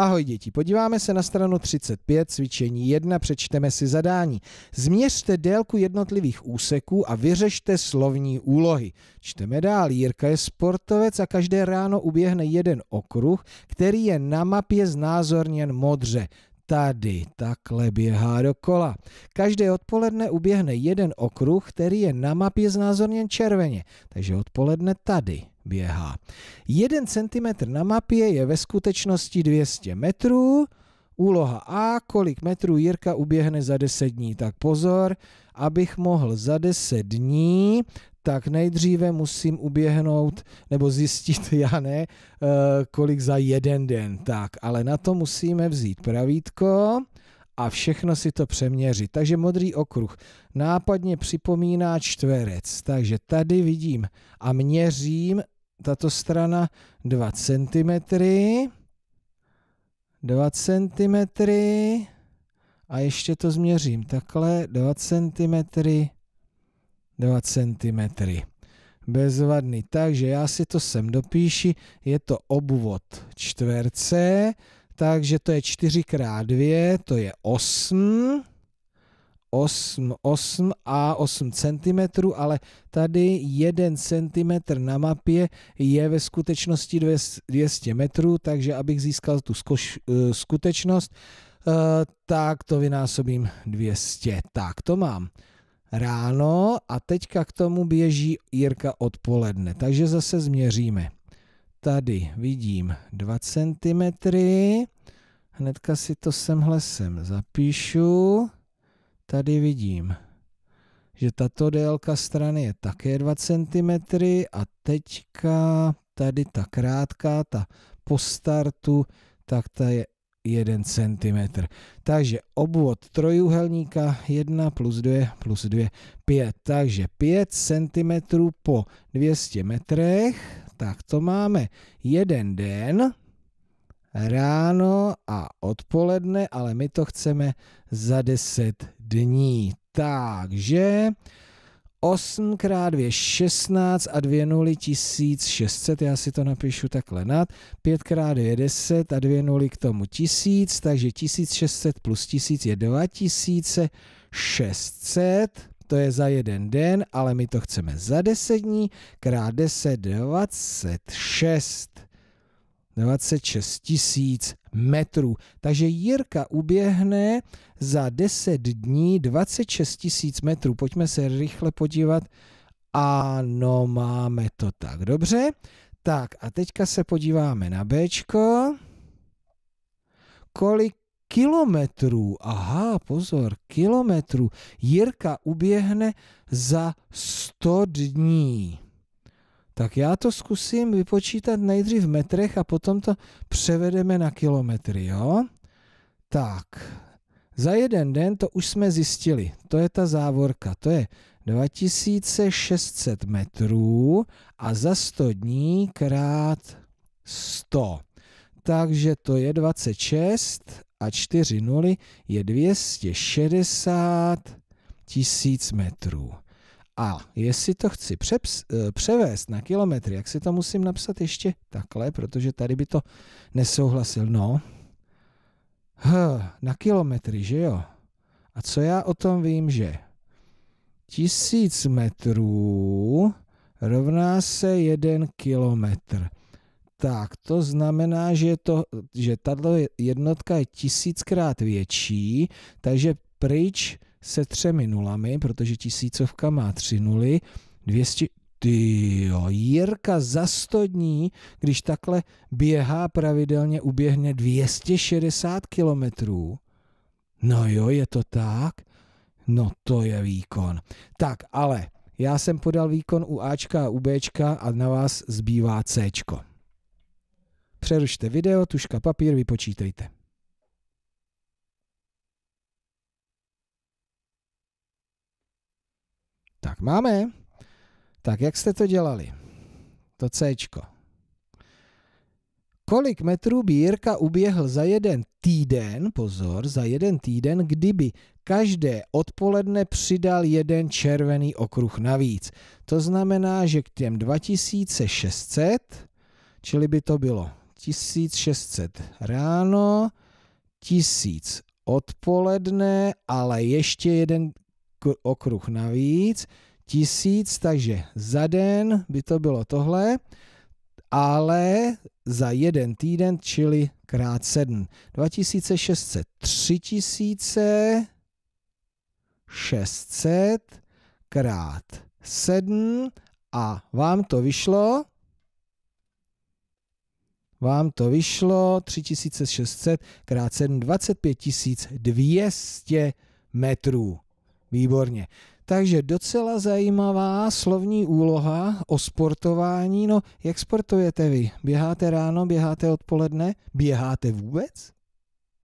Ahoj děti, podíváme se na stranu 35, cvičení 1, přečteme si zadání. Změřte délku jednotlivých úseků a vyřešte slovní úlohy. Čteme dál, Jirka je sportovec a každé ráno uběhne jeden okruh, který je na mapě znázorněn modře tady takhle běhá dokola. Každé odpoledne uběhne jeden okruh, který je na mapě znázorněn červeně, takže odpoledne tady běhá. Jeden centimetr na mapě je ve skutečnosti 200 metrů, Úloha A, kolik metrů Jirka uběhne za 10 dní. Tak pozor, abych mohl za 10 dní, tak nejdříve musím uběhnout nebo zjistit, já ne, eh, kolik za jeden den. Tak, ale na to musíme vzít pravítko a všechno si to přeměřit. Takže modrý okruh nápadně připomíná čtverec. Takže tady vidím a měřím tato strana 2 cm, 2 cm a ještě to změřím takhle 2 cm, 2 cm. Bezvadný, takže já si to sem dopíši, je to obvod čtverce, takže to je 4 x 2, to je 8, 8, 8 a 8 cm, ale tady 1 cm na mapě je ve skutečnosti 200 metrů, takže abych získal tu skoš, eh, skutečnost, eh, tak to vynásobím 200. Tak to mám ráno a teďka k tomu běží Jirka odpoledne. Takže zase změříme. Tady vidím 2 cm. Hnedka si to semhle sem zapíšu. Tady vidím, že tato délka strany je také 2 cm a teďka tady ta krátká, ta po startu, tak ta je 1 cm. Takže obvod trojuhelníka 1 plus 2 plus 2, 5. Takže 5 cm po 200 metrech. Tak to máme jeden den, ráno a odpoledne, ale my to chceme za 10 dní. Takže 8 x 2 16 a 2 0 1600, já si to napíšu takhle nad, 5 x 2 10 a 2 0 k tomu 1000, takže 1600 plus 1000 je 2600, to je za jeden den, ale my to chceme za 10 dní, krát 10, 26. 26 tisíc metrů. Takže Jirka uběhne za 10 dní 26 tisíc metrů. Pojďme se rychle podívat. Ano, máme to tak. Dobře, tak a teďka se podíváme na B. Kolik kilometrů, aha, pozor, kilometrů, Jirka uběhne za 100 dní tak já to zkusím vypočítat nejdřív v metrech a potom to převedeme na kilometry, jo? Tak, za jeden den to už jsme zjistili, to je ta závorka, to je 2600 metrů a za 100 dní krát 100. Takže to je 26 a 4 nuly je 260 tisíc metrů. A jestli to chci přeps, eh, převést na kilometry, jak si to musím napsat ještě takhle, protože tady by to nesouhlasil. No, H, na kilometry, že jo? A co já o tom vím, že tisíc metrů rovná se jeden kilometr. Tak, to znamená, že, to, že tato jednotka je tisíckrát větší, takže pryč se třemi nulami, protože tisícovka má tři nuly, 200, ty jo, Jirka dní, když takhle běhá pravidelně, uběhne 260 kilometrů. No jo, je to tak? No to je výkon. Tak, ale já jsem podal výkon u Ačka a u Bčka a na vás zbývá Cčko. Přerušte video, tuška papír, vypočítejte. Tak máme? Tak jak jste to dělali? To C. Kolik metrů by Jirka uběhl za jeden týden, pozor, za jeden týden, kdyby každé odpoledne přidal jeden červený okruh navíc. To znamená, že k těm 2600, čili by to bylo 1600 ráno, 1000 odpoledne, ale ještě jeden okruh navíc, tisíc, takže za den by to bylo tohle, ale za jeden týden, čili krát 7. 2600, 3600 krát 7 a vám to vyšlo, vám to vyšlo 3600 krát 7, 25200 metrů. Výborně. Takže docela zajímavá slovní úloha o sportování. No, jak sportujete vy? Běháte ráno, běháte odpoledne, běháte vůbec?